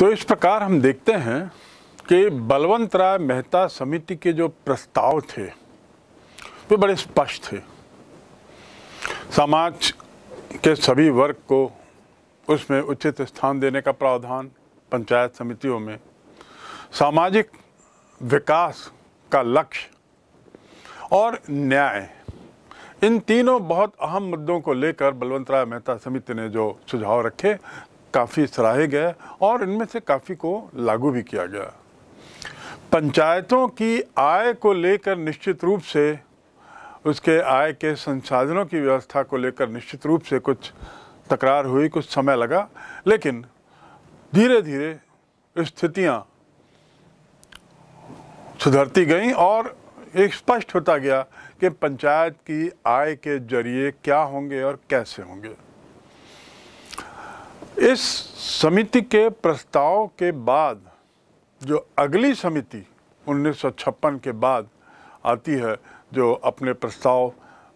तो इस प्रकार हम देखते हैं कि बलवंत राय मेहता समिति के जो प्रस्ताव थे वे बड़े स्पष्ट थे समाज के सभी वर्ग को उसमें उचित स्थान देने का प्रावधान पंचायत समितियों में सामाजिक विकास का लक्ष्य और न्याय इन तीनों बहुत अहम मुद्दों को लेकर बलवंत राय मेहता समिति ने जो सुझाव रखे काफ़ी सराहे गए और इनमें से काफ़ी को लागू भी किया गया पंचायतों की आय को लेकर निश्चित रूप से उसके आय के संसाधनों की व्यवस्था को लेकर निश्चित रूप से कुछ तकरार हुई कुछ समय लगा लेकिन धीरे धीरे स्थितियां सुधरती गईं और एक स्पष्ट होता गया कि पंचायत की आय के जरिए क्या होंगे और कैसे होंगे इस समिति के प्रस्ताव के बाद जो अगली समिति उन्नीस के बाद आती है जो अपने प्रस्ताव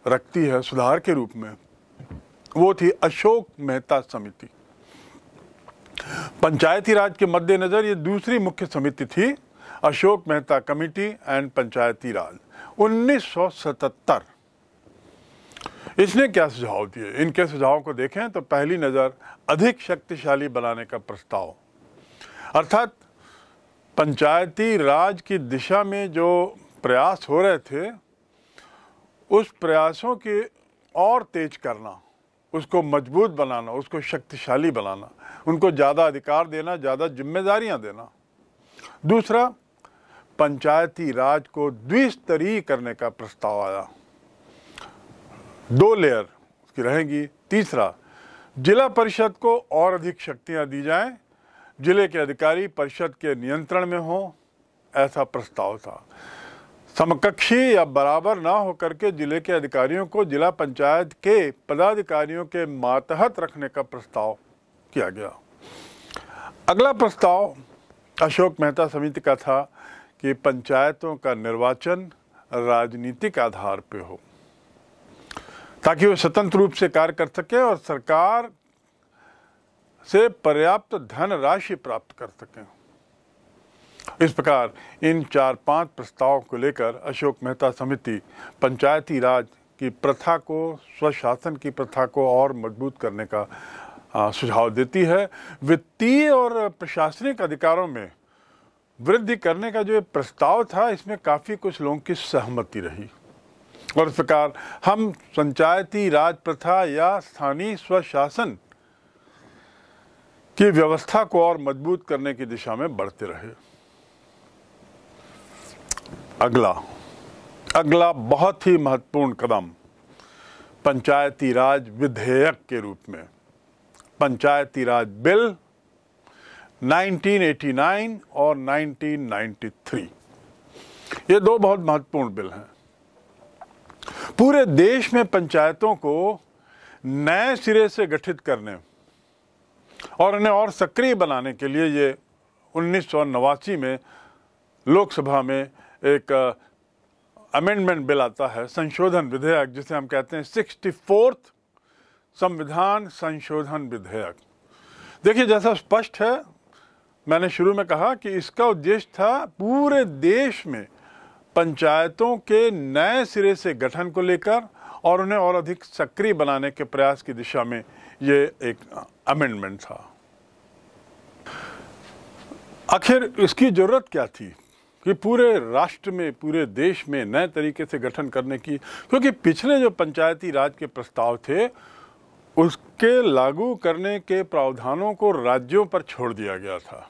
रखती है सुधार के रूप में वो थी अशोक मेहता समिति पंचायती राज के मद्देनज़र ये दूसरी मुख्य समिति थी अशोक मेहता कमेटी एंड पंचायती राज 1977 इसने क्या सुझाव दिए इनके सुझाव को देखें तो पहली नज़र अधिक शक्तिशाली बनाने का प्रस्ताव अर्थात पंचायती राज की दिशा में जो प्रयास हो रहे थे उस प्रयासों के और तेज करना उसको मजबूत बनाना उसको शक्तिशाली बनाना उनको ज़्यादा अधिकार देना ज़्यादा जिम्मेदारियां देना दूसरा पंचायती राज को द्विस्तरीय करने का प्रस्ताव आया दो लेयर उसकी रहेंगी तीसरा जिला परिषद को और अधिक शक्तियां दी जाएं जिले के अधिकारी परिषद के नियंत्रण में हों ऐसा प्रस्ताव था समकक्षी या बराबर ना होकर के जिले के अधिकारियों को जिला पंचायत के पदाधिकारियों के मातहत रखने का प्रस्ताव किया गया अगला प्रस्ताव अशोक मेहता समिति का था कि पंचायतों का निर्वाचन राजनीतिक आधार पर हो ताकि वे स्वतंत्र रूप से कार्य कर सकें और सरकार से पर्याप्त धन राशि प्राप्त कर सकें इस प्रकार इन चार पांच प्रस्तावों को लेकर अशोक मेहता समिति पंचायती राज की प्रथा को स्वशासन की प्रथा को और मजबूत करने का सुझाव देती है वित्तीय और प्रशासनिक अधिकारों में वृद्धि करने का जो प्रस्ताव था इसमें काफ़ी कुछ लोगों की सहमति रही और इस प्रकार हम पंचायती राज प्रथा या स्थानीय स्वशासन की व्यवस्था को और मजबूत करने की दिशा में बढ़ते रहे अगला अगला बहुत ही महत्वपूर्ण कदम पंचायती राज विधेयक के रूप में पंचायती राज बिल 1989 और 1993 ये दो बहुत महत्वपूर्ण बिल हैं पूरे देश में पंचायतों को नए सिरे से गठित करने और उन्हें और सक्रिय बनाने के लिए ये उन्नीस में लोकसभा में एक अमेंडमेंट बिल आता है संशोधन विधेयक जिसे हम कहते हैं सिक्सटी फोर्थ संविधान संशोधन विधेयक देखिए जैसा स्पष्ट है मैंने शुरू में कहा कि इसका उद्देश्य था पूरे देश में पंचायतों के नए सिरे से गठन को लेकर और उन्हें और अधिक सक्रिय बनाने के प्रयास की दिशा में ये एक अमेंडमेंट था आखिर इसकी ज़रूरत क्या थी कि पूरे राष्ट्र में पूरे देश में नए तरीके से गठन करने की क्योंकि पिछले जो पंचायती राज के प्रस्ताव थे उसके लागू करने के प्रावधानों को राज्यों पर छोड़ दिया गया था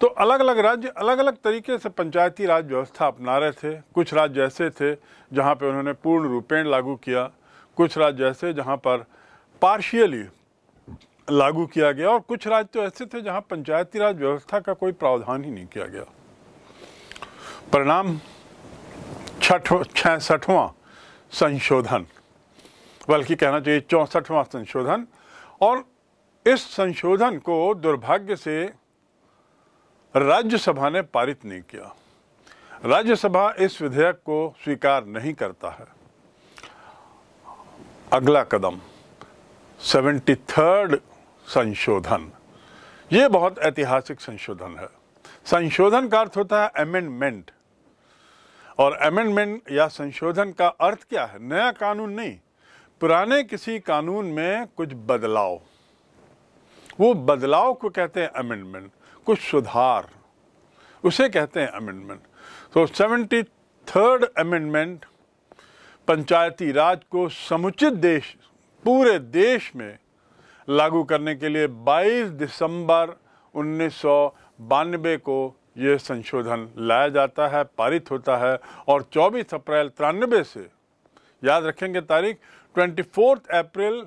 तो अलग अलग राज्य अलग अलग तरीके से पंचायती राज व्यवस्था अपना रहे थे कुछ राज्य ऐसे थे जहाँ पर उन्होंने पूर्ण रूपेण लागू किया कुछ राज्य ऐसे जहाँ पर पार्शियली लागू किया गया और कुछ राज्य तो ऐसे थे जहाँ पंचायती राज व्यवस्था का कोई प्रावधान ही नहीं किया गया परिणाम छठ छठवा संशोधन बल्कि कहना चाहिए चौंसठवां संशोधन और इस संशोधन को दुर्भाग्य से राज्यसभा ने पारित नहीं किया राज्यसभा इस विधेयक को स्वीकार नहीं करता है अगला कदम सेवेंटी थर्ड संशोधन ये बहुत ऐतिहासिक संशोधन है संशोधन का अर्थ होता है अमेंडमेंट और अमेंडमेंट या संशोधन का अर्थ क्या है नया कानून नहीं पुराने किसी कानून में कुछ बदलाव वो बदलाव को कहते हैं अमेंडमेंट कुछ सुधार उसे कहते हैं अमेंडमेंट तो seventy third amendment Panchayati Raj को समुचित देश पूरे देश में लागू करने के लिए 22 दिसंबर उन्नीस को यह संशोधन लाया जाता है पारित होता है और 24 अप्रैल तिरानबे से याद रखेंगे तारीख ट्वेंटी फोर्थ अप्रैल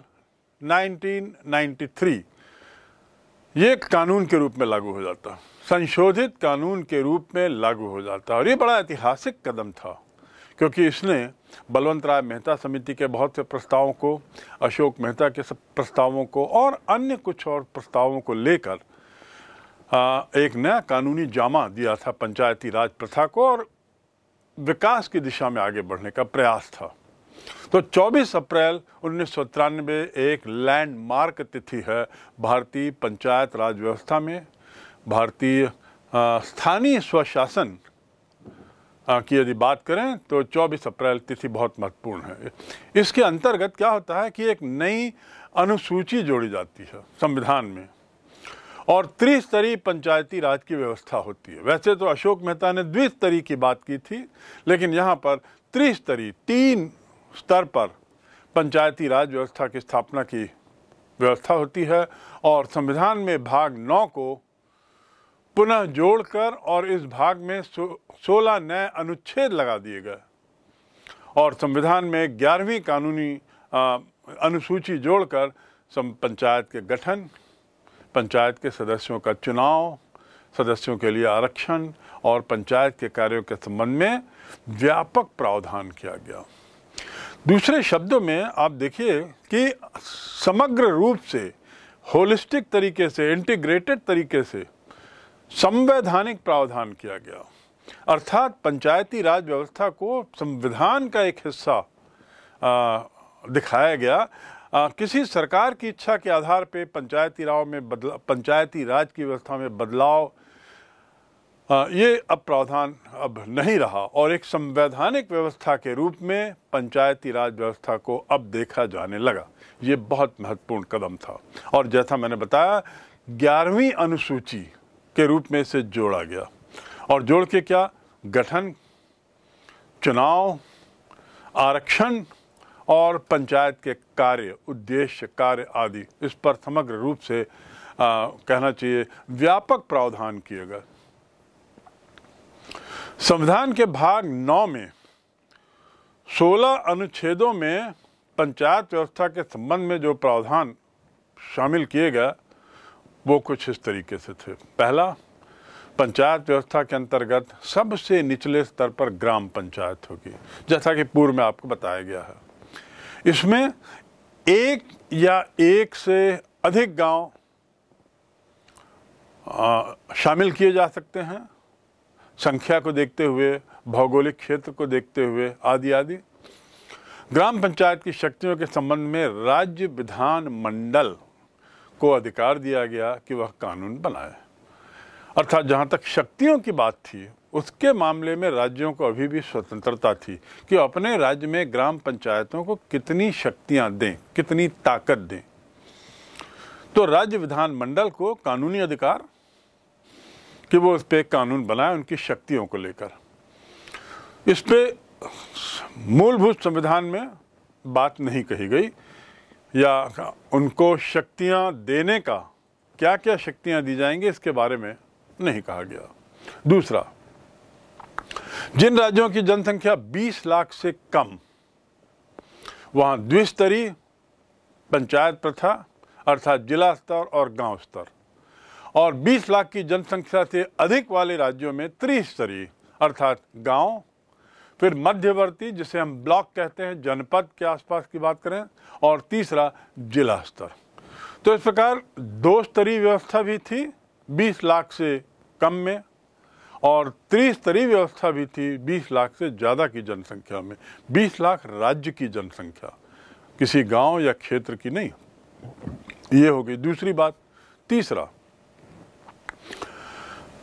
1993 ये कानून के रूप में लागू हो जाता संशोधित कानून के रूप में लागू हो जाता और ये बड़ा ऐतिहासिक कदम था क्योंकि इसने बलवंत राय मेहता समिति के बहुत से प्रस्तावों को अशोक मेहता के सब प्रस्तावों को और अन्य कुछ और प्रस्तावों को लेकर एक नया कानूनी जामा दिया था पंचायती राज प्रथा को और विकास की दिशा में आगे बढ़ने का प्रयास था तो 24 अप्रैल उन्नीस एक लैंडमार्क तिथि है भारतीय पंचायत राज व्यवस्था में भारतीय स्थानीय स्वशासन की यदि बात करें तो 24 अप्रैल तिथि बहुत महत्वपूर्ण है इसके अंतर्गत क्या होता है कि एक नई अनुसूची जोड़ी जाती है संविधान में और त्रिस्तरीय पंचायती राज की व्यवस्था होती है वैसे तो अशोक मेहता ने द्विस्तरीय की बात की थी लेकिन यहाँ पर त्रिस्तरीय तीन स्तर पर पंचायती राज व्यवस्था की स्थापना की व्यवस्था होती है और संविधान में भाग नौ को पुनः जोड़कर और इस भाग में सोलह नए अनुच्छेद लगा दिए गए और संविधान में ग्यारहवीं कानूनी आ, अनुसूची जोड़कर पंचायत के गठन पंचायत के सदस्यों का चुनाव सदस्यों के लिए आरक्षण और पंचायत के कार्यों के संबंध में व्यापक प्रावधान किया गया दूसरे शब्दों में आप देखिए कि समग्र रूप से होलिस्टिक तरीके से इंटीग्रेटेड तरीके से संवैधानिक प्रावधान किया गया अर्थात पंचायती राज व्यवस्था को संविधान का एक हिस्सा दिखाया गया आ, किसी सरकार की इच्छा के आधार पर पंचायती राव में बदला पंचायती राज की व्यवस्था में बदलाव ये अब प्रावधान अब नहीं रहा और एक संवैधानिक व्यवस्था के रूप में पंचायती राज व्यवस्था को अब देखा जाने लगा ये बहुत महत्वपूर्ण कदम था और जैसा मैंने बताया ग्यारहवीं अनुसूची के रूप में इसे जोड़ा गया और जोड़ के क्या गठन चुनाव आरक्षण और पंचायत के कार्य उद्देश्य कार्य आदि इस पर समग्र रूप से आ, कहना चाहिए व्यापक प्रावधान किए गए संविधान के भाग नौ में सोलह अनुच्छेदों में पंचायत व्यवस्था के संबंध में जो प्रावधान शामिल किए गए वो कुछ इस तरीके से थे पहला पंचायत व्यवस्था के अंतर्गत सबसे निचले स्तर पर ग्राम पंचायत होगी जैसा कि पूर्व में आपको बताया गया है इसमें एक या एक से अधिक गांव शामिल किए जा सकते हैं संख्या को देखते हुए भौगोलिक क्षेत्र को देखते हुए आदि आदि ग्राम पंचायत की शक्तियों के संबंध में राज्य विधान मंडल को अधिकार दिया गया कि वह कानून बनाए अर्थात जहाँ तक शक्तियों की बात थी उसके मामले में राज्यों को अभी भी स्वतंत्रता थी कि अपने राज्य में ग्राम पंचायतों को कितनी शक्तियाँ दें कितनी ताकत दें तो राज्य विधान मंडल को कानूनी अधिकार कि वो इस पर कानून बनाए उनकी शक्तियों को लेकर इस पर मूलभूत संविधान में बात नहीं कही गई या उनको शक्तियां देने का क्या क्या शक्तियां दी जाएंगी इसके बारे में नहीं कहा गया दूसरा जिन राज्यों की जनसंख्या 20 लाख से कम वहां द्विस्तरीय पंचायत प्रथा अर्थात जिला स्तर और गांव स्तर और 20 लाख की जनसंख्या से अधिक वाले राज्यों में त्रिस्तरीय अर्थात गांव, फिर मध्यवर्ती जिसे हम ब्लॉक कहते हैं जनपद के आसपास की बात करें और तीसरा जिला स्तर तो इस प्रकार दो स्तरीय व्यवस्था भी थी 20 लाख से कम में और त्रिस्तरीय व्यवस्था भी थी 20 लाख से ज़्यादा की जनसंख्या में 20 लाख राज्य की जनसंख्या किसी गांव या क्षेत्र की नहीं ये हो गई दूसरी बात तीसरा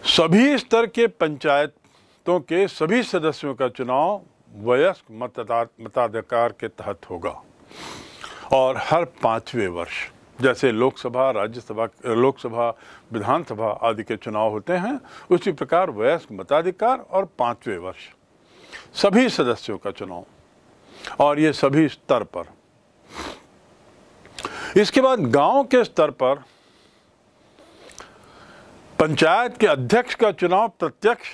सभी स्तर के पंचायतों के सभी सदस्यों का चुनाव वयस्क मताधिकार के तहत होगा और हर पांचवें वर्ष जैसे लोकसभा राज्यसभा लोकसभा विधानसभा आदि के चुनाव होते हैं उसी प्रकार वयस्क मताधिकार और पांचवें वर्ष सभी सदस्यों का चुनाव और ये सभी स्तर पर इसके बाद गांव के स्तर पर पंचायत के अध्यक्ष का चुनाव प्रत्यक्ष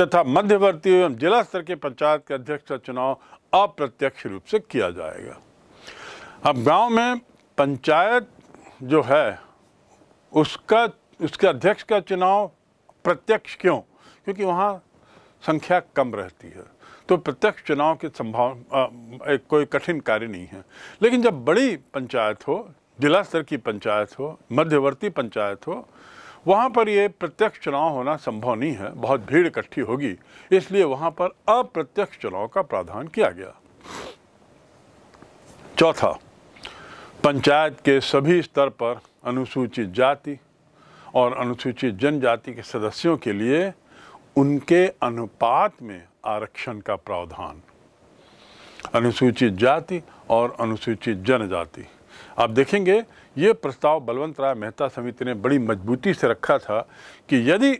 तथा मध्यवर्ती एवं जिला स्तर के पंचायत के अध्यक्ष का चुनाव अप्रत्यक्ष रूप से किया जाएगा अब गांव में पंचायत जो है उसका उसके अध्यक्ष का चुनाव प्रत्यक्ष क्यों क्योंकि वहाँ संख्या कम रहती है तो प्रत्यक्ष चुनाव की संभावना कोई कठिन कार्य नहीं है लेकिन जब बड़ी पंचायत हो जिला स्तर की पंचायत हो मध्यवर्ती पंचायत हो वहाँ पर ये प्रत्यक्ष चुनाव होना संभव नहीं है बहुत भीड़ इकट्ठी होगी इसलिए वहाँ पर अप्रत्यक्ष चुनाव का प्रावधान किया गया चौथा पंचायत के सभी स्तर पर अनुसूचित जाति और अनुसूचित जनजाति के सदस्यों के लिए उनके अनुपात में आरक्षण का प्रावधान अनुसूचित जाति और अनुसूचित जनजाति आप देखेंगे ये प्रस्ताव बलवंत राय मेहता समिति ने बड़ी मजबूती से रखा था कि यदि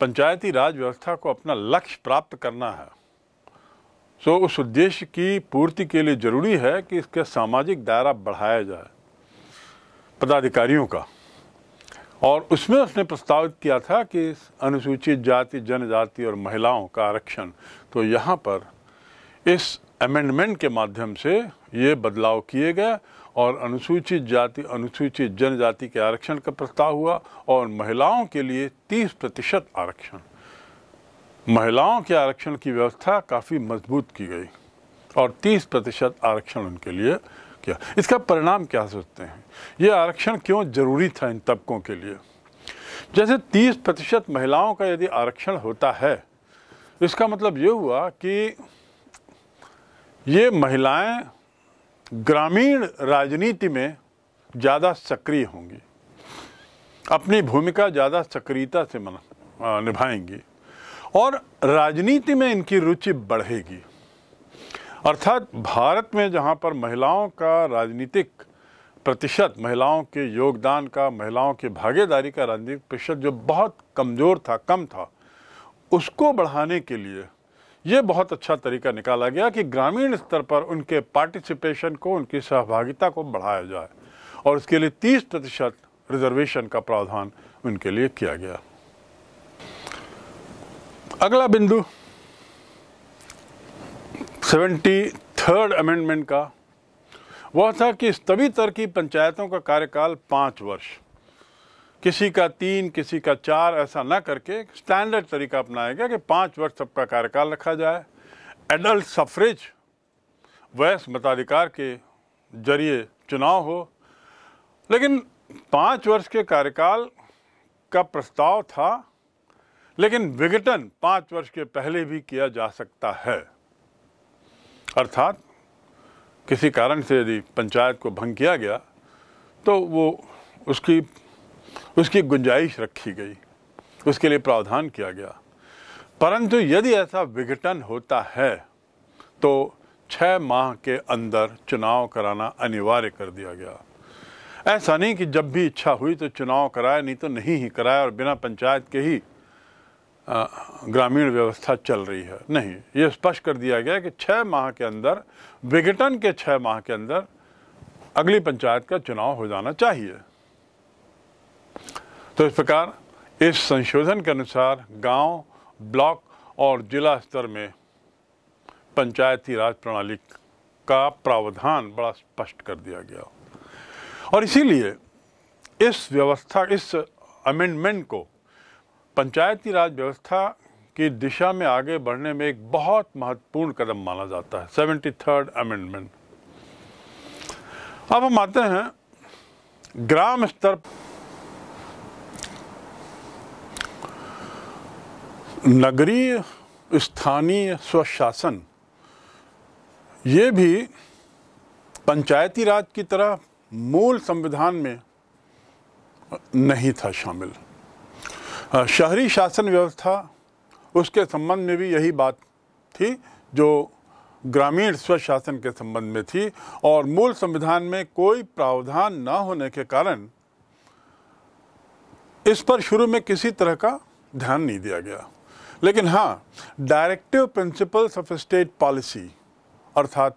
पंचायती राज व्यवस्था को अपना लक्ष्य प्राप्त करना है तो उस उद्देश्य की पूर्ति के लिए जरूरी है कि इसका सामाजिक दायरा बढ़ाया जाए पदाधिकारियों का और उसमें उसने प्रस्तावित किया था कि अनुसूचित जाति जनजाति और महिलाओं का आरक्षण तो यहाँ पर इस अमेंडमेंट के माध्यम से ये बदलाव किए गए और अनुसूचित जाति अनुसूचित जनजाति के आरक्षण का प्रस्ताव हुआ और महिलाओं के लिए तीस प्रतिशत आरक्षण महिलाओं के आरक्षण की व्यवस्था काफ़ी मजबूत की गई और 30 प्रतिशत आरक्षण उनके लिए किया इसका परिणाम क्या सोचते हैं ये आरक्षण क्यों जरूरी था इन तबकों के लिए जैसे 30 प्रतिशत महिलाओं का यदि आरक्षण होता है इसका मतलब ये हुआ कि ये महिलाएं ग्रामीण राजनीति में ज़्यादा सक्रिय होंगी अपनी भूमिका ज़्यादा सक्रियता से निभाएंगी और राजनीति में इनकी रुचि बढ़ेगी अर्थात भारत में जहाँ पर महिलाओं का राजनीतिक प्रतिशत महिलाओं के योगदान का महिलाओं की भागीदारी का राजनीतिक प्रतिशत जो बहुत कमज़ोर था कम था उसको बढ़ाने के लिए ये बहुत अच्छा तरीका निकाला गया कि ग्रामीण स्तर पर उनके पार्टिसिपेशन को उनकी सहभागिता को बढ़ाया जाए और इसके लिए 30 प्रतिशत रिजर्वेशन का प्रावधान उनके लिए किया गया अगला बिंदु सेवेंटी थर्ड अमेंडमेंट का वह था कि तभी तरह की पंचायतों का कार्यकाल पाँच वर्ष किसी का तीन किसी का चार ऐसा ना करके स्टैंडर्ड तरीका अपनाया गया कि पाँच वर्ष सबका कार्यकाल रखा जाए एडल्ट सफरेज वयस मताधिकार के जरिए चुनाव हो लेकिन पाँच वर्ष के कार्यकाल का प्रस्ताव था लेकिन विघटन पाँच वर्ष के पहले भी किया जा सकता है अर्थात किसी कारण से यदि पंचायत को भंग किया गया तो वो उसकी उसकी गुंजाइश रखी गई उसके लिए प्रावधान किया गया परंतु यदि ऐसा विघटन होता है तो छः माह के अंदर चुनाव कराना अनिवार्य कर दिया गया ऐसा नहीं कि जब भी इच्छा हुई तो चुनाव कराया नहीं तो नहीं ही कराया और बिना पंचायत के ही ग्रामीण व्यवस्था चल रही है नहीं ये स्पष्ट कर दिया गया कि छः माह के अंदर विघटन के छः माह के अंदर अगली पंचायत का चुनाव हो जाना चाहिए तो इस प्रकार इस संशोधन के अनुसार गांव, ब्लॉक और जिला स्तर में पंचायती राज प्रणाली का प्रावधान बड़ा स्पष्ट कर दिया गया और इसीलिए इस व्यवस्था इस अमेंडमेंट को पंचायती राज व्यवस्था की दिशा में आगे बढ़ने में एक बहुत महत्वपूर्ण कदम माना जाता है सेवेंटी थर्ड अमेंडमेंट अब हम आते हैं ग्राम स्तर नगरीय स्थानीय स्वशासन ये भी पंचायती राज की तरह मूल संविधान में नहीं था शामिल शहरी शासन व्यवस्था उसके संबंध में भी यही बात थी जो ग्रामीण स्वशासन के संबंध में थी और मूल संविधान में कोई प्रावधान न होने के कारण इस पर शुरू में किसी तरह का ध्यान नहीं दिया गया लेकिन हाँ directive principles of state policy अर्थात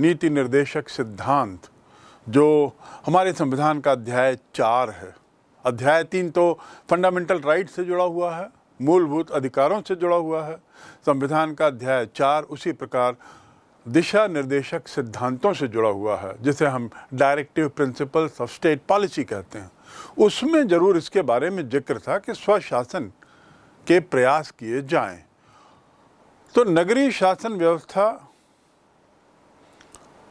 नीति निर्देशक सिद्धांत जो हमारे संविधान का अध्याय चार है अध्याय तीन तो फंडामेंटल राइट से जुड़ा हुआ है मूलभूत अधिकारों से जुड़ा हुआ है संविधान का अध्याय चार उसी प्रकार दिशा निर्देशक सिद्धांतों से जुड़ा हुआ है जिसे हम directive principles of state policy कहते हैं उसमें ज़रूर इसके बारे में जिक्र था कि स्वशासन के प्रयास किए जाएं। तो नगरीय शासन व्यवस्था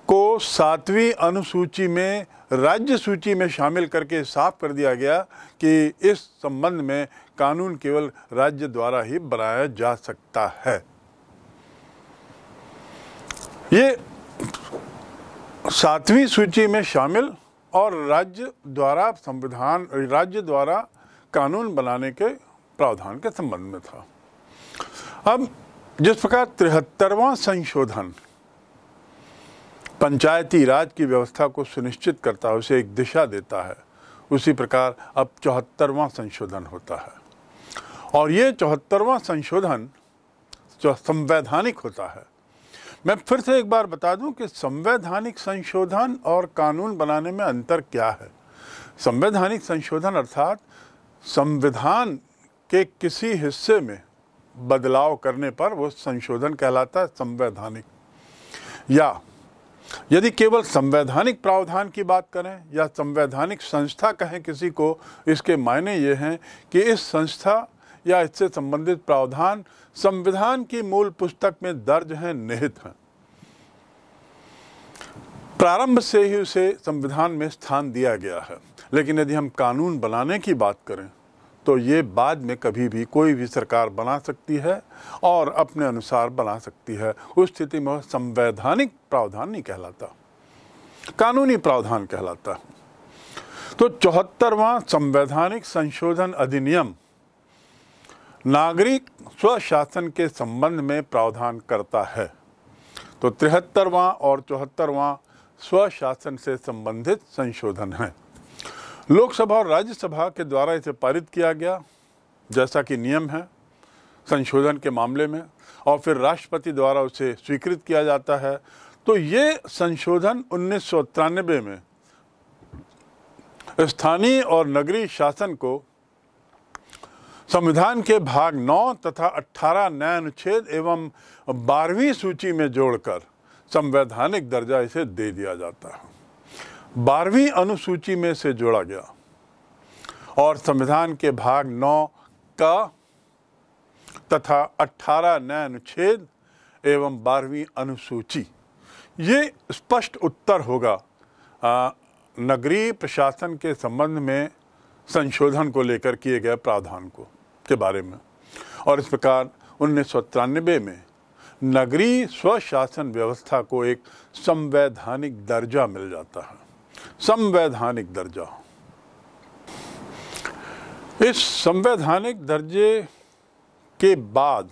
को सातवीं अनुसूची में राज्य सूची में शामिल करके साफ कर दिया गया कि इस संबंध में कानून केवल राज्य द्वारा ही बनाया जा सकता है ये सातवीं सूची में शामिल और राज्य द्वारा संविधान राज्य द्वारा कानून बनाने के प्रावधान के संबंध में था अब जिस प्रकार तिहत्तरवा संशोधन पंचायती राज की व्यवस्था को सुनिश्चित करता है उसे एक दिशा देता है उसी प्रकार अब चौहत्तरवा संशोधन होता है और ये चौहत्तरवा संशोधन जो संवैधानिक होता है मैं फिर से एक बार बता दूं कि संवैधानिक संशोधन और कानून बनाने में अंतर क्या है संवैधानिक संशोधन अर्थात संविधान के किसी हिस्से में बदलाव करने पर वो संशोधन कहलाता है संवैधानिक या यदि केवल संवैधानिक प्रावधान की बात करें या संवैधानिक संस्था कहें किसी को इसके मायने ये हैं कि इस संस्था या इससे संबंधित प्रावधान संविधान की मूल पुस्तक में दर्ज हैं निहित हैं प्रारंभ से ही उसे संविधान में स्थान दिया गया है लेकिन यदि हम कानून बनाने की बात करें तो ये बाद में कभी भी कोई भी सरकार बना सकती है और अपने अनुसार बना सकती है उस स्थिति में संवैधानिक प्रावधान नहीं कहलाता कानूनी प्रावधान कहलाता तो चौहत्तरवां संवैधानिक संशोधन अधिनियम नागरिक स्वशासन के संबंध में प्रावधान करता है तो तिहत्तरवा और चौहत्तरवा स्वशासन से संबंधित संशोधन है लोकसभा और राज्यसभा के द्वारा इसे पारित किया गया जैसा कि नियम है संशोधन के मामले में और फिर राष्ट्रपति द्वारा उसे स्वीकृत किया जाता है तो ये संशोधन उन्नीस में स्थानीय और नगरीय शासन को संविधान के भाग 9 तथा 18 नए अनुच्छेद एवं बारहवीं सूची में जोड़कर संवैधानिक दर्जा इसे दे दिया जाता है बारहवीं अनुसूची में से जोड़ा गया और संविधान के भाग नौ का तथा अठारह नए अनुच्छेद एवं बारहवीं अनुसूची ये स्पष्ट उत्तर होगा नगरीय प्रशासन के संबंध में संशोधन को लेकर किए गए प्रावधान को के बारे में और इस प्रकार उन्नीस में नगरीय स्वशासन व्यवस्था को एक संवैधानिक दर्जा मिल जाता है संवैधानिक दर्जा इस संवैधानिक दर्जे के बाद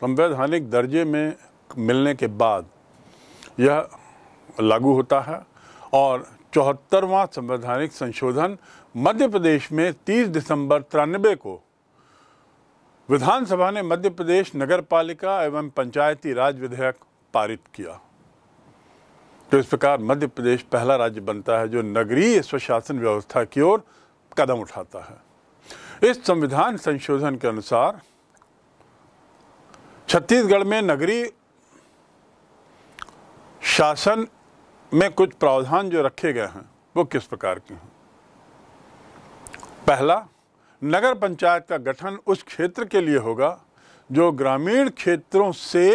संवैधानिक दर्जे में मिलने के बाद यह लागू होता है और चौहत्तरवा संवैधानिक संशोधन मध्य प्रदेश में 30 दिसंबर तिरानबे को विधानसभा ने मध्य प्रदेश नगर पालिका एवं पंचायती राज विधेयक पारित किया तो इस प्रकार मध्य प्रदेश पहला राज्य बनता है जो नगरीय स्वशासन व्यवस्था की ओर कदम उठाता है इस संविधान संशोधन के अनुसार छत्तीसगढ़ में नगरीय शासन में कुछ प्रावधान जो रखे गए हैं वो किस प्रकार के हैं पहला नगर पंचायत का गठन उस क्षेत्र के लिए होगा जो ग्रामीण क्षेत्रों से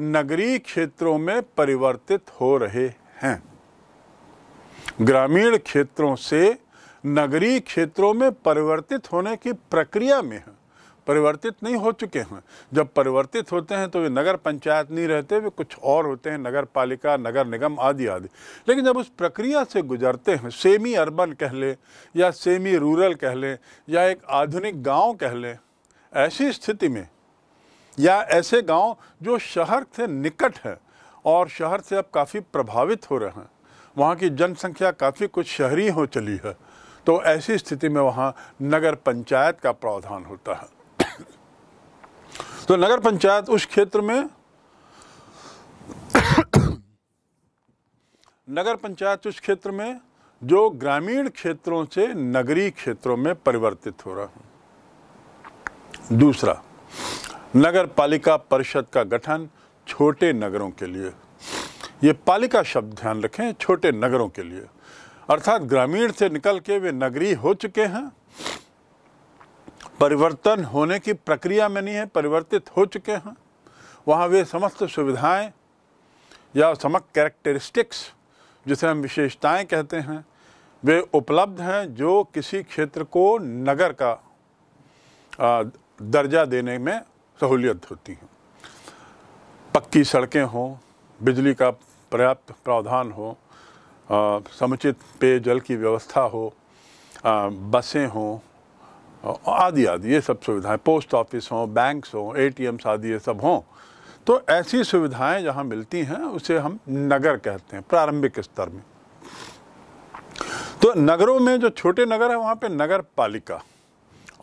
नगरीय क्षेत्रों में परिवर्तित हो रहे हैं ग्रामीण क्षेत्रों से नगरीय क्षेत्रों में परिवर्तित होने की प्रक्रिया में है परिवर्तित नहीं हो चुके हैं जब परिवर्तित होते हैं तो वे नगर पंचायत नहीं रहते वे कुछ और होते हैं नगर पालिका नगर निगम आदि आदि लेकिन जब उस प्रक्रिया से गुजरते हैं सेमी अर्बन कह लें या सेमी रूरल कह लें या एक आधुनिक गांव कह लें ऐसी स्थिति में या ऐसे गांव जो शहर से निकट हैं और शहर से अब काफ़ी प्रभावित हो रहे हैं वहाँ की जनसंख्या काफ़ी कुछ शहरी हो चली है तो ऐसी स्थिति में वहाँ नगर पंचायत का प्रावधान होता है तो नगर पंचायत उस क्षेत्र में नगर पंचायत उस क्षेत्र में जो ग्रामीण क्षेत्रों से नगरीय क्षेत्रों में परिवर्तित हो रहा है दूसरा नगर पालिका परिषद का गठन छोटे नगरों के लिए ये पालिका शब्द ध्यान रखें छोटे नगरों के लिए अर्थात ग्रामीण से निकल के वे नगरीय हो चुके हैं परिवर्तन होने की प्रक्रिया में नहीं है परिवर्तित हो चुके हैं वहाँ वे समस्त सुविधाएं या समस्त कैरेक्टरिस्टिक्स जिसे हम विशेषताएं कहते हैं वे उपलब्ध हैं जो किसी क्षेत्र को नगर का दर्जा देने में सहूलियत होती है पक्की सड़कें हों बिजली का पर्याप्त प्रावधान हो समुचित पेयजल की व्यवस्था हो बसें हों आदि आदि ये सब सुविधाएं पोस्ट ऑफिस हों बैंक्स हों एटीएम्स आदि ये सब हों तो ऐसी सुविधाएं जहां मिलती हैं उसे हम नगर कहते हैं प्रारंभिक स्तर में तो नगरों में जो छोटे नगर हैं वहाँ पे नगर पालिका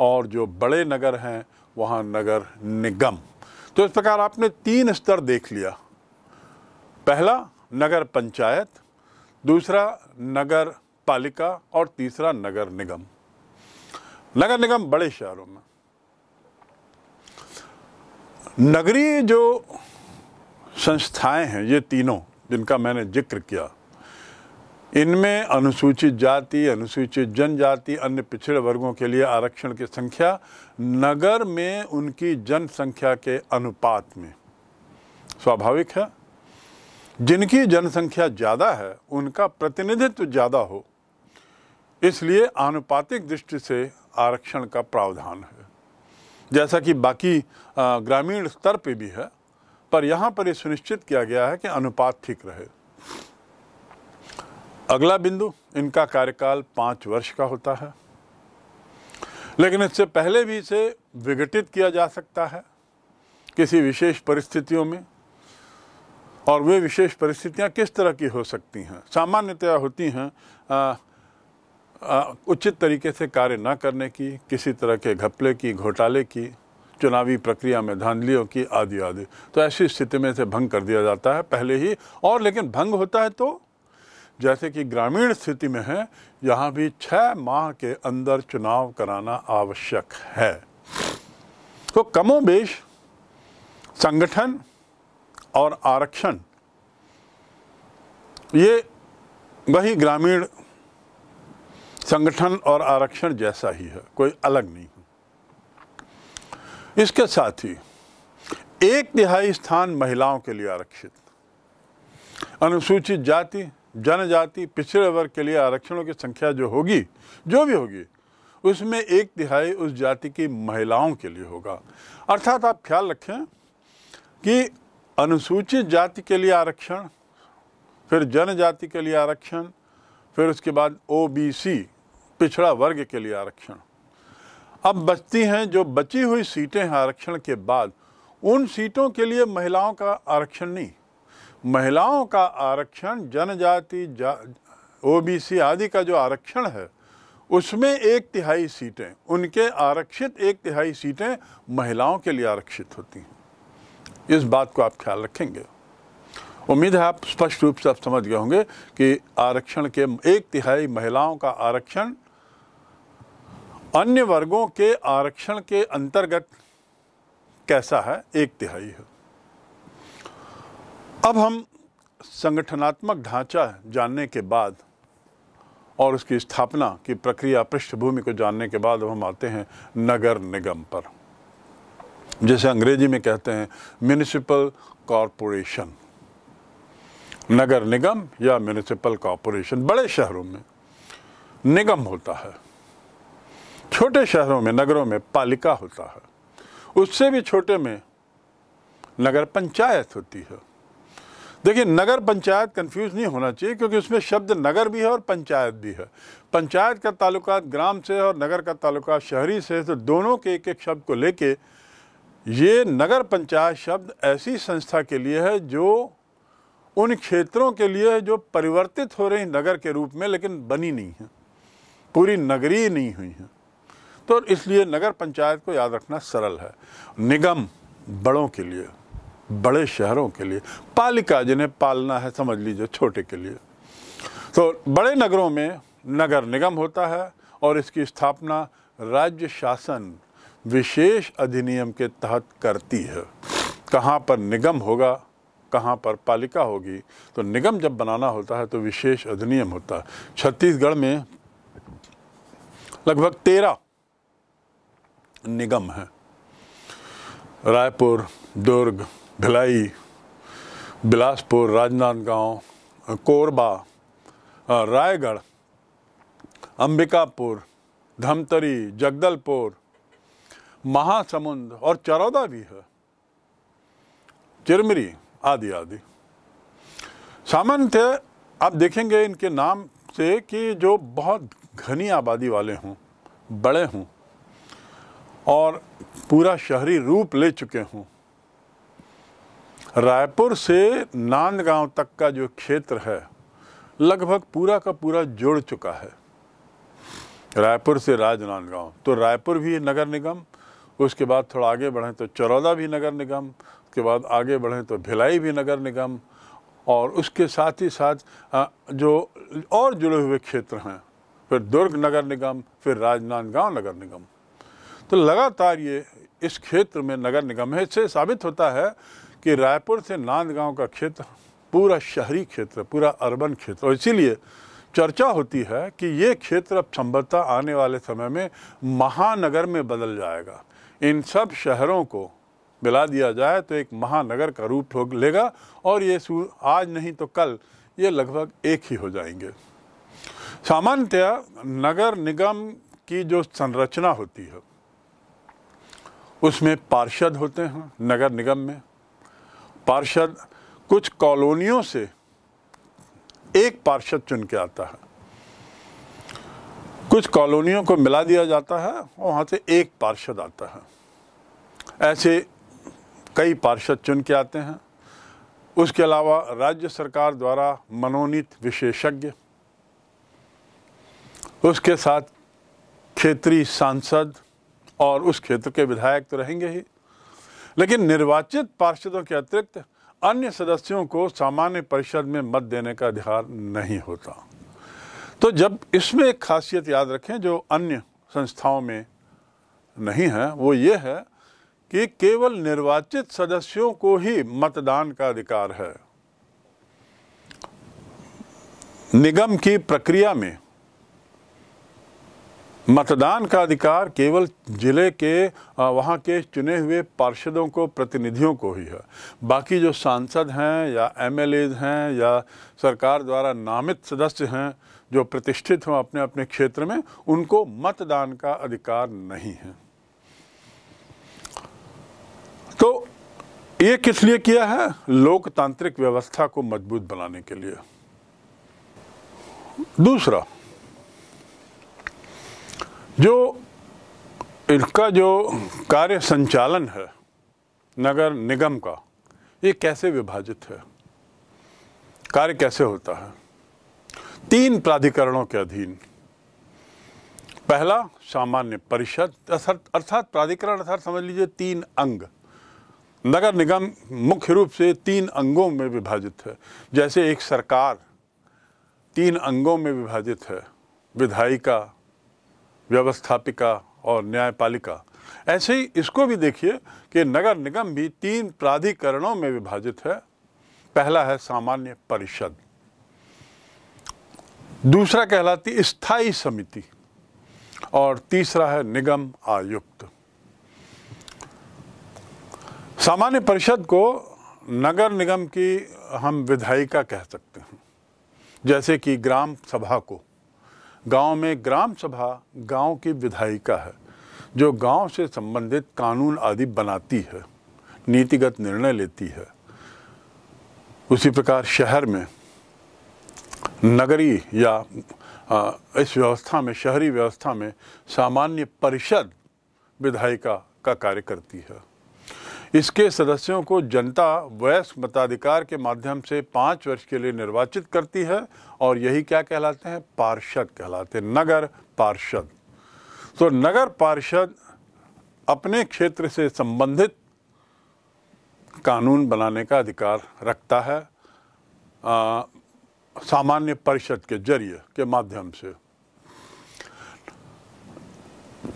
और जो बड़े नगर हैं वहाँ नगर निगम तो इस प्रकार आपने तीन स्तर देख लिया पहला नगर पंचायत दूसरा नगर पालिका और तीसरा नगर निगम नगर निगम बड़े शहरों में नगरीय जो संस्थाएं हैं ये तीनों जिनका मैंने जिक्र किया इनमें अनुसूचित जाति अनुसूचित जनजाति अन्य पिछड़े वर्गों के लिए आरक्षण की संख्या नगर में उनकी जनसंख्या के अनुपात में स्वाभाविक है जिनकी जनसंख्या ज़्यादा है उनका प्रतिनिधित्व ज़्यादा हो इसलिए आनुपातिक दृष्टि से आरक्षण का प्रावधान है जैसा कि बाकी ग्रामीण स्तर पर भी है पर यहाँ पर यह सुनिश्चित किया गया है कि अनुपात ठीक रहे अगला बिंदु इनका कार्यकाल पाँच वर्ष का होता है लेकिन इससे पहले भी इसे विघटित किया जा सकता है किसी विशेष परिस्थितियों में और वे विशेष परिस्थितियां किस तरह की हो सकती हैं सामान्यतया होती हैं उचित तरीके से कार्य न करने की किसी तरह के घपले की घोटाले की चुनावी प्रक्रिया में धांधलियों की आदि आदि तो ऐसी स्थिति में इसे भंग कर दिया जाता है पहले ही और लेकिन भंग होता है तो जैसे कि ग्रामीण स्थिति में है यहाँ भी छः माह के अंदर चुनाव कराना आवश्यक है तो कमोबेश संगठन और आरक्षण ये वही ग्रामीण संगठन और आरक्षण जैसा ही है कोई अलग नहीं है इसके साथ ही एक तिहाई स्थान महिलाओं के लिए आरक्षित अनुसूचित जाति जनजाति पिछड़े वर्ग के लिए आरक्षणों की संख्या जो होगी जो भी होगी उसमें एक तिहाई उस जाति की महिलाओं के लिए होगा अर्थात आप ख्याल रखें कि अनुसूचित जाति के लिए आरक्षण फिर जनजाति के लिए आरक्षण फिर उसके बाद ओबीसी पिछड़ा वर्ग के लिए आरक्षण अब बचती हैं जो बची हुई सीटें हैं आरक्षण के बाद उन सीटों के लिए महिलाओं का आरक्षण नहीं महिलाओं का आरक्षण जनजाति जा ओबीसी आदि का जो आरक्षण है उसमें एक तिहाई सीटें उनके आरक्षित एक तिहाई सीटें महिलाओं के लिए आरक्षित होती हैं इस बात को आप ख्याल रखेंगे उम्मीद है आप स्पष्ट रूप से आप समझ गए होंगे कि आरक्षण के एक तिहाई महिलाओं का आरक्षण अन्य वर्गों के आरक्षण के अंतर्गत कैसा है एक तिहाई है अब हम संगठनात्मक ढांचा जानने के बाद और उसकी स्थापना की प्रक्रिया पृष्ठभूमि को जानने के बाद अब हम आते हैं नगर निगम पर जैसे अंग्रेजी में कहते हैं म्यूनिसिपल कॉरपोरेशन नगर निगम या म्यूनिसिपल कॉरपोरेशन बड़े शहरों में निगम होता है छोटे शहरों में नगरों में पालिका होता है उससे भी छोटे में नगर पंचायत होती है देखिए नगर पंचायत कंफ्यूज नहीं होना चाहिए क्योंकि उसमें शब्द नगर भी है और पंचायत भी है पंचायत का ताल्लुक ग्राम से और नगर का ताल्लुक शहरी से तो दोनों के एक एक शब्द को लेके ये नगर पंचायत शब्द ऐसी संस्था के लिए है जो उन क्षेत्रों के लिए है जो परिवर्तित हो रही नगर के रूप में लेकिन बनी नहीं है पूरी नगरीय नहीं हुई है तो इसलिए नगर पंचायत को याद रखना सरल है निगम बड़ों के लिए बड़े शहरों के लिए पालिका जिन्हें पालना है समझ लीजिए छोटे के लिए तो बड़े नगरों में नगर निगम होता है और इसकी स्थापना राज्य शासन विशेष अधिनियम के तहत करती है कहाँ पर निगम होगा कहाँ पर पालिका होगी तो निगम जब बनाना होता है तो विशेष अधिनियम होता है छत्तीसगढ़ में लगभग तेरह निगम हैं रायपुर दुर्ग भिलाई बिलासपुर राजनांदगांव कोरबा रायगढ़ अंबिकापुर धमतरी जगदलपुर महासमुंद और चरौदा भी है चिरमरी आदि आदि सामान्यतः आप देखेंगे इनके नाम से कि जो बहुत घनी आबादी वाले हों बड़े हों और पूरा शहरी रूप ले चुके हों रायपुर से नांदगांव तक का जो क्षेत्र है लगभग पूरा का पूरा जुड़ चुका है रायपुर से राजनांदगांव तो रायपुर भी नगर निगम उसके बाद थोड़ा आगे बढ़ें तो चरौदा भी नगर निगम उसके बाद आगे बढ़ें तो भिलाई भी नगर निगम और उसके साथ ही साथ जो और जुड़े हुए क्षेत्र हैं फिर दुर्ग नगर निगम फिर राजनांदगांव नगर निगम तो लगातार ये इस क्षेत्र में नगर निगम है इससे साबित होता है कि रायपुर से नांदगांव का क्षेत्र पूरा शहरी क्षेत्र पूरा अर्बन क्षेत्र और इसीलिए चर्चा होती है कि ये क्षेत्र अब संभवतः आने वाले समय में महानगर में बदल जाएगा इन सब शहरों को मिला दिया जाए तो एक महानगर का रूप हो लेगा और ये आज नहीं तो कल ये लगभग एक ही हो जाएंगे सामान्यतया नगर निगम की जो संरचना होती है उसमें पार्षद होते हैं नगर निगम में पार्षद कुछ कॉलोनियों से एक पार्षद चुन के आता है कुछ कॉलोनियों को मिला दिया जाता है और वहाँ से एक पार्षद आता है ऐसे कई पार्षद चुन के आते हैं उसके अलावा राज्य सरकार द्वारा मनोनीत विशेषज्ञ उसके साथ क्षेत्रीय सांसद और उस क्षेत्र के विधायक तो रहेंगे ही लेकिन निर्वाचित पार्षदों के अतिरिक्त अन्य सदस्यों को सामान्य परिषद में मत देने का अधिकार नहीं होता तो जब इसमें एक खासियत याद रखें जो अन्य संस्थाओं में नहीं है वो ये है कि केवल निर्वाचित सदस्यों को ही मतदान का अधिकार है निगम की प्रक्रिया में मतदान का अधिकार केवल जिले के वहाँ के चुने हुए पार्षदों को प्रतिनिधियों को ही है बाकी जो सांसद हैं या एमएलए हैं या सरकार द्वारा नामित सदस्य हैं जो प्रतिष्ठित हों अपने अपने क्षेत्र में उनको मतदान का अधिकार नहीं है तो ये किस लिए किया है लोकतांत्रिक व्यवस्था को मजबूत बनाने के लिए दूसरा जो इसका जो कार्य संचालन है नगर निगम का ये कैसे विभाजित है कार्य कैसे होता है तीन प्राधिकरणों के अधीन पहला सामान्य परिषद अर्थात प्राधिकरण अर्थात समझ लीजिए तीन अंग नगर निगम मुख्य रूप से तीन अंगों में विभाजित है जैसे एक सरकार तीन अंगों में विभाजित है विधायिका व्यवस्थापिका और न्यायपालिका ऐसे ही इसको भी देखिए कि नगर निगम भी तीन प्राधिकरणों में विभाजित है पहला है सामान्य परिषद दूसरा कहलाती स्थायी समिति और तीसरा है निगम आयुक्त सामान्य परिषद को नगर निगम की हम विधायिका कह सकते हैं जैसे कि ग्राम सभा को गांव में ग्राम सभा गांव की विधायिका है जो गांव से संबंधित कानून आदि बनाती है नीतिगत निर्णय लेती है उसी प्रकार शहर में नगरी या इस व्यवस्था में शहरी व्यवस्था में सामान्य परिषद विधायिका का कार्य करती है इसके सदस्यों को जनता वयस्क मताधिकार के माध्यम से पाँच वर्ष के लिए निर्वाचित करती है और यही क्या कहलाते हैं पार्षद कहलाते हैं नगर पार्षद तो नगर पार्षद अपने क्षेत्र से संबंधित कानून बनाने का अधिकार रखता है आ, सामान्य परिषद के जरिए के माध्यम से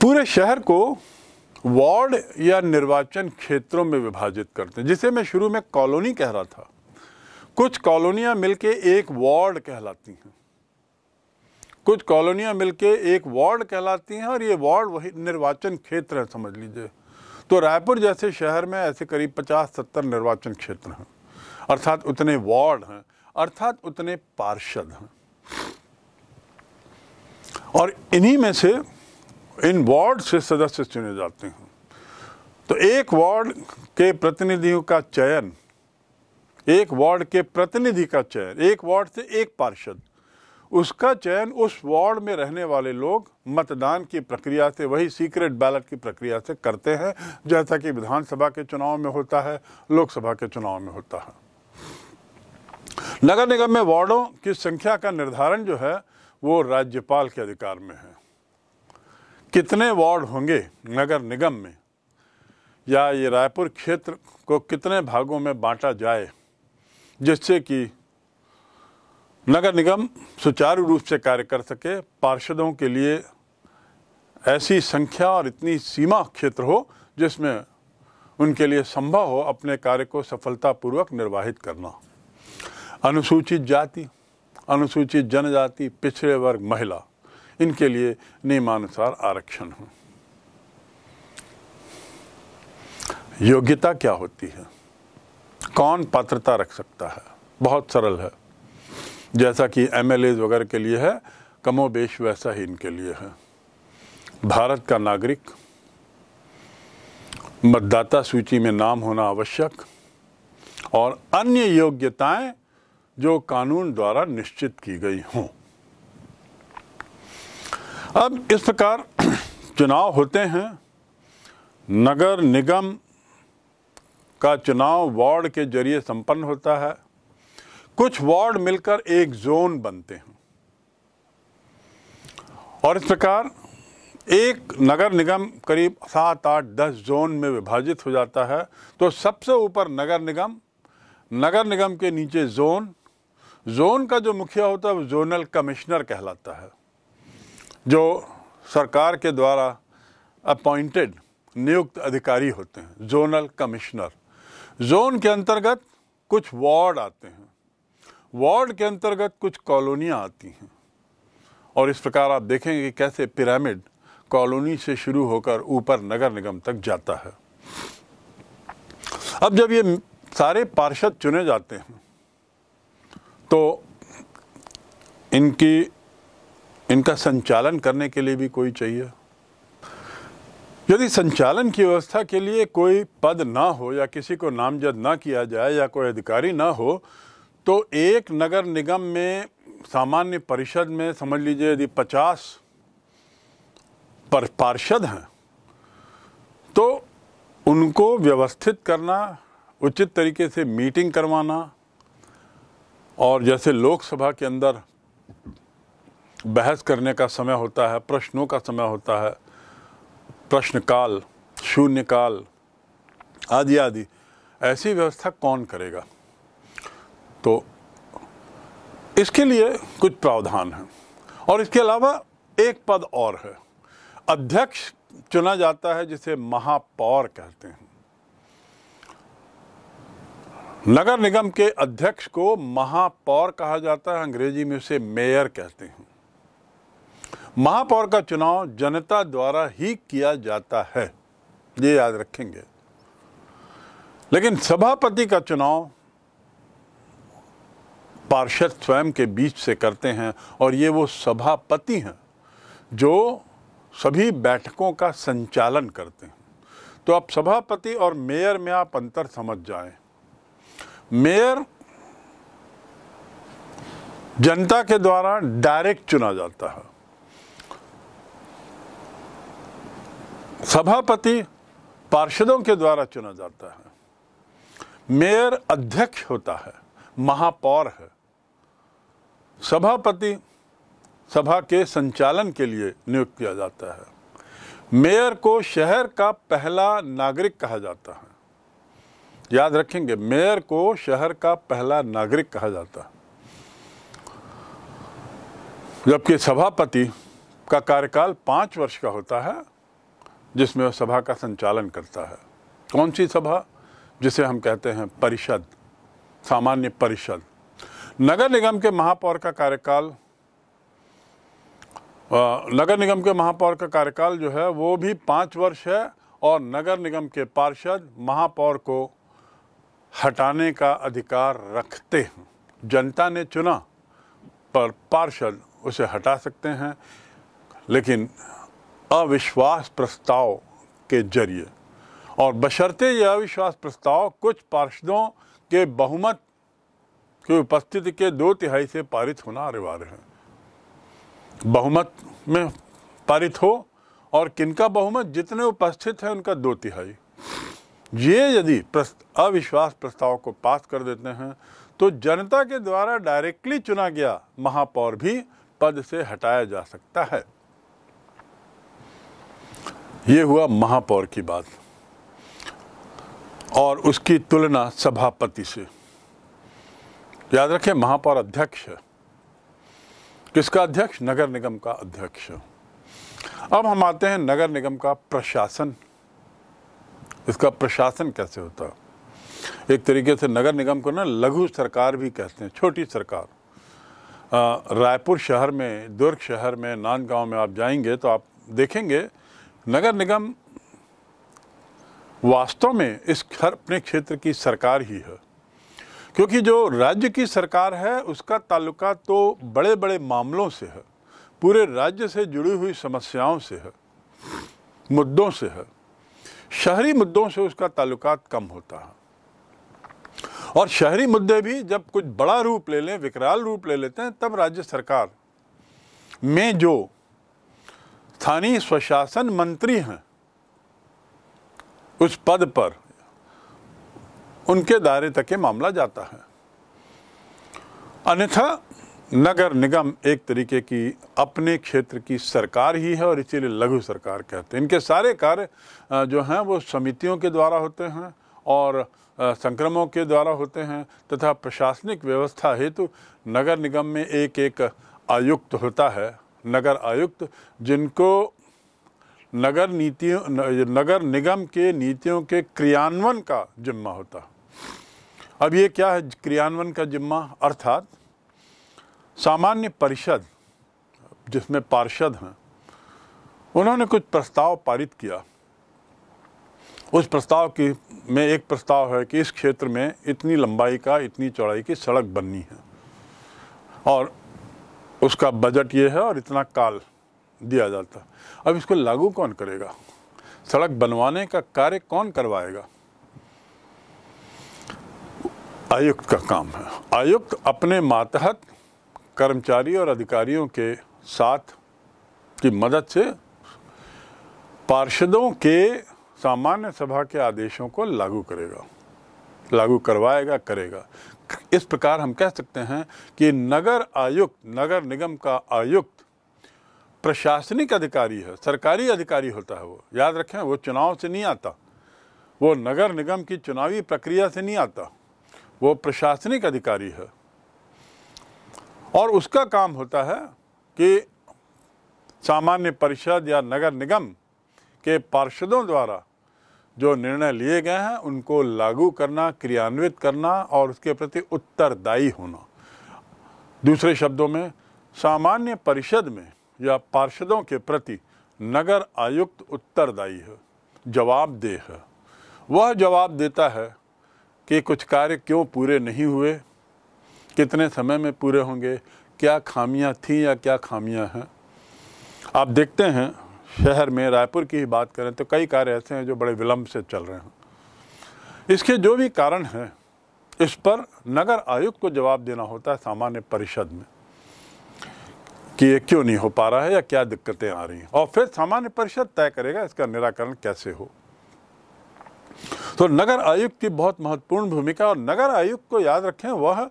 पूरे शहर को वार्ड या निर्वाचन क्षेत्रों में विभाजित करते हैं जिसे मैं शुरू में कॉलोनी कह रहा था कुछ कॉलोनियां मिलके एक वार्ड कहलाती हैं कुछ कॉलोनियां मिलके एक वार्ड कहलाती हैं और ये वार्ड वही निर्वाचन क्षेत्र है समझ लीजिए तो रायपुर जैसे शहर में ऐसे करीब पचास सत्तर निर्वाचन क्षेत्र हैं अर्थात उतने वार्ड हैं अर्थात उतने पार्षद हैं और इन्हीं में से इन वार्ड से सदस्य चुने जाते हैं तो एक वार्ड के प्रतिनिधियों का चयन एक वार्ड के प्रतिनिधि का चयन एक वार्ड से एक पार्षद उसका चयन उस वार्ड में रहने वाले लोग मतदान की प्रक्रिया से वही सीक्रेट बैलेट की प्रक्रिया से करते हैं जैसा कि विधानसभा के चुनाव में होता है लोकसभा के चुनाव में होता है नगर निगम में वार्डों की संख्या का निर्धारण जो है वो राज्यपाल के अधिकार में है कितने वार्ड होंगे नगर निगम में या ये रायपुर क्षेत्र को कितने भागों में बांटा जाए जिससे कि नगर निगम सुचारू रूप से कार्य कर सके पार्षदों के लिए ऐसी संख्या और इतनी सीमा क्षेत्र हो जिसमें उनके लिए संभव हो अपने कार्य को सफलतापूर्वक निर्वाहित करना अनुसूचित जाति अनुसूचित जनजाति पिछड़े वर्ग महिला इनके लिए नियमानुसार आरक्षण हो योग्यता क्या होती है कौन पात्रता रख सकता है बहुत सरल है जैसा कि एम वगैरह के लिए है कमोबेश वैसा ही इनके लिए है भारत का नागरिक मतदाता सूची में नाम होना आवश्यक और अन्य योग्यताएं जो कानून द्वारा निश्चित की गई हों अब इस प्रकार चुनाव होते हैं नगर निगम का चुनाव वार्ड के जरिए संपन्न होता है कुछ वार्ड मिलकर एक जोन बनते हैं और इस प्रकार एक नगर निगम करीब सात आठ दस जोन में विभाजित हो जाता है तो सबसे ऊपर नगर निगम नगर निगम के नीचे जोन जोन का जो मुखिया होता है वो जोनल कमिश्नर कहलाता है जो सरकार के द्वारा अपॉइंटेड नियुक्त अधिकारी होते हैं जोनल कमिश्नर जोन के अंतर्गत कुछ वार्ड आते हैं वार्ड के अंतर्गत कुछ कॉलोनियाँ आती हैं और इस प्रकार आप देखेंगे कि कैसे पिरामिड कॉलोनी से शुरू होकर ऊपर नगर निगम तक जाता है अब जब ये सारे पार्षद चुने जाते हैं तो इनकी इनका संचालन करने के लिए भी कोई चाहिए यदि संचालन की व्यवस्था के लिए कोई पद ना हो या किसी को नामजद ना किया जाए या कोई अधिकारी ना हो तो एक नगर निगम में सामान्य परिषद में समझ लीजिए यदि पचास पर पार्षद हैं तो उनको व्यवस्थित करना उचित तरीके से मीटिंग करवाना और जैसे लोकसभा के अंदर बहस करने का समय होता है प्रश्नों का समय होता है प्रश्नकाल शून्यकाल आदि आदि ऐसी व्यवस्था कौन करेगा तो इसके लिए कुछ प्रावधान हैं और इसके अलावा एक पद और है अध्यक्ष चुना जाता है जिसे महापौर कहते हैं नगर निगम के अध्यक्ष को महापौर कहा जाता है अंग्रेजी में उसे मेयर कहते हैं महापौर का चुनाव जनता द्वारा ही किया जाता है ये याद रखेंगे लेकिन सभापति का चुनाव पार्षद स्वयं के बीच से करते हैं और ये वो सभापति हैं जो सभी बैठकों का संचालन करते हैं तो आप सभापति और मेयर में आप अंतर समझ जाएं। मेयर जनता के द्वारा डायरेक्ट चुना जाता है सभापति पार्षदों के द्वारा चुना जाता है मेयर अध्यक्ष होता है महापौर है सभापति सभा के संचालन के लिए नियुक्त किया जाता है मेयर को शहर का पहला नागरिक कहा जाता है याद रखेंगे मेयर को शहर का पहला नागरिक कहा जाता है जबकि सभापति का कार्यकाल पाँच वर्ष का होता है जिसमें वह सभा का संचालन करता है कौन सी सभा जिसे हम कहते हैं परिषद सामान्य परिषद नगर निगम के महापौर का कार्यकाल नगर निगम के महापौर का कार्यकाल जो है वो भी पाँच वर्ष है और नगर निगम के पार्षद महापौर को हटाने का अधिकार रखते हैं जनता ने चुना पर पार्षद उसे हटा सकते हैं लेकिन अविश्वास प्रस्ताव के जरिए और बशर्ते यह अविश्वास प्रस्ताव कुछ पार्षदों के बहुमत की उपस्थिति के दो तिहाई से पारित होना अनिवार्य है बहुमत में पारित हो और किनका बहुमत जितने उपस्थित हैं उनका दो तिहाई ये यदि अविश्वास प्रस्ताव को पास कर देते हैं तो जनता के द्वारा डायरेक्टली चुना गया महापौर भी पद से हटाया जा सकता है ये हुआ महापौर की बात और उसकी तुलना सभापति से याद रखें महापौर अध्यक्ष है किसका अध्यक्ष नगर निगम का अध्यक्ष अब हम आते हैं नगर निगम का प्रशासन इसका प्रशासन कैसे होता है एक तरीके से नगर निगम को ना लघु सरकार भी कहते हैं छोटी सरकार रायपुर शहर में दुर्ग शहर में नांदगांव में आप जाएंगे तो आप देखेंगे नगर निगम वास्तव में इस हर अपने क्षेत्र की सरकार ही है क्योंकि जो राज्य की सरकार है उसका ताल्लुका तो बड़े बड़े मामलों से है पूरे राज्य से जुड़ी हुई समस्याओं से है मुद्दों से है शहरी मुद्दों से उसका ताल्लुकात कम होता है और शहरी मुद्दे भी जब कुछ बड़ा रूप ले लें विकराल रूप ले लेते हैं तब राज्य सरकार में जो स्थानीय स्वशासन मंत्री हैं उस पद पर उनके दायरे तक के मामला जाता है अन्यथा नगर निगम एक तरीके की अपने क्षेत्र की सरकार ही है और इसीलिए लघु सरकार कहते हैं इनके सारे कार्य जो हैं वो समितियों के द्वारा होते हैं और संक्रमों के द्वारा होते हैं तथा प्रशासनिक व्यवस्था हेतु तो नगर निगम में एक एक आयुक्त होता है नगर आयुक्त जिनको नगर नीतियों नगर निगम के नीतियों के क्रियान्वयन का जिम्मा होता अब ये क्या है क्रियान्वयन का जिम्मा अर्थात सामान्य परिषद जिसमें पार्षद हैं उन्होंने कुछ प्रस्ताव पारित किया उस प्रस्ताव की में एक प्रस्ताव है कि इस क्षेत्र में इतनी लंबाई का इतनी चौड़ाई की सड़क बननी है और उसका बजट ये है और इतना काल दिया जाता अब इसको लागू कौन करेगा सड़क बनवाने का कार्य कौन करवाएगा आयुक्त का काम है आयुक्त अपने मातहत कर्मचारी और अधिकारियों के साथ की मदद से पार्षदों के सामान्य सभा के आदेशों को लागू करेगा लागू करवाएगा करेगा इस प्रकार हम कह सकते हैं कि नगर आयुक्त नगर निगम का आयुक्त प्रशासनिक अधिकारी है सरकारी अधिकारी होता है वो याद रखें वो चुनाव से नहीं आता वो नगर निगम की चुनावी प्रक्रिया से नहीं आता वो प्रशासनिक अधिकारी है और उसका काम होता है कि सामान्य परिषद या नगर निगम के पार्षदों द्वारा जो निर्णय लिए गए हैं उनको लागू करना क्रियान्वित करना और उसके प्रति उत्तरदायी होना दूसरे शब्दों में सामान्य परिषद में या पार्षदों के प्रति नगर आयुक्त उत्तरदायी है जवाबदेह है वह जवाब देता है कि कुछ कार्य क्यों पूरे नहीं हुए कितने समय में पूरे होंगे क्या खामियां थीं या क्या खामियां हैं आप देखते हैं शहर में रायपुर की ही बात करें तो कई कार्य ऐसे हैं जो बड़े विलंब से चल रहे हैं इसके जो भी कारण हैं इस पर नगर आयुक्त को जवाब देना होता है सामान्य परिषद में कि ये क्यों नहीं हो पा रहा है या क्या दिक्कतें आ रही हैं और फिर सामान्य परिषद तय करेगा इसका निराकरण कैसे हो तो नगर आयुक्त की बहुत महत्वपूर्ण भूमिका और नगर आयुक्त को याद रखें वह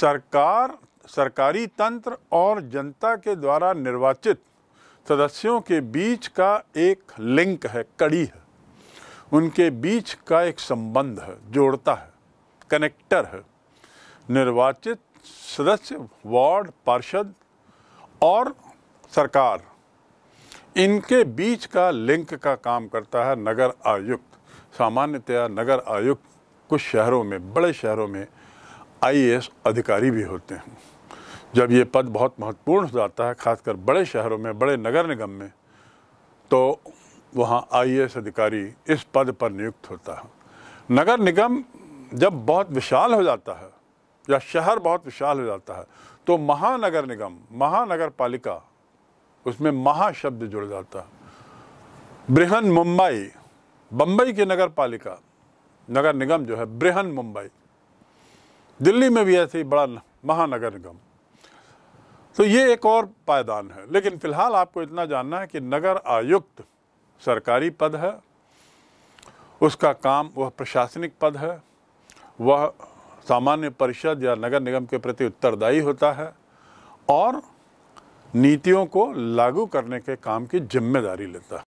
सरकार सरकारी तंत्र और जनता के द्वारा निर्वाचित सदस्यों के बीच का एक लिंक है कड़ी है उनके बीच का एक संबंध है जोड़ता है कनेक्टर है निर्वाचित सदस्य वार्ड पार्षद और सरकार इनके बीच का लिंक का काम करता है नगर आयुक्त सामान्यतया नगर आयुक्त कुछ शहरों में बड़े शहरों में आईएएस अधिकारी भी होते हैं जब ये पद बहुत महत्वपूर्ण हो जाता है खासकर बड़े शहरों में बड़े नगर निगम में तो वहाँ आईएएस अधिकारी इस पद पर नियुक्त होता है नगर निगम जब बहुत विशाल हो जाता है या शहर बहुत विशाल हो जाता है तो महानगर निगम महानगर पालिका उसमें महाशब्द जुड़ जाता है बृहन मुंबई बम्बई की नगर पालिका नगर निगम जो है बृहन मुंबई दिल्ली में भी ऐसे ही बड़ा महानगर निगम तो ये एक और पायदान है लेकिन फ़िलहाल आपको इतना जानना है कि नगर आयुक्त सरकारी पद है उसका काम वह प्रशासनिक पद है वह सामान्य परिषद या नगर निगम के प्रति उत्तरदायी होता है और नीतियों को लागू करने के काम की जिम्मेदारी लेता है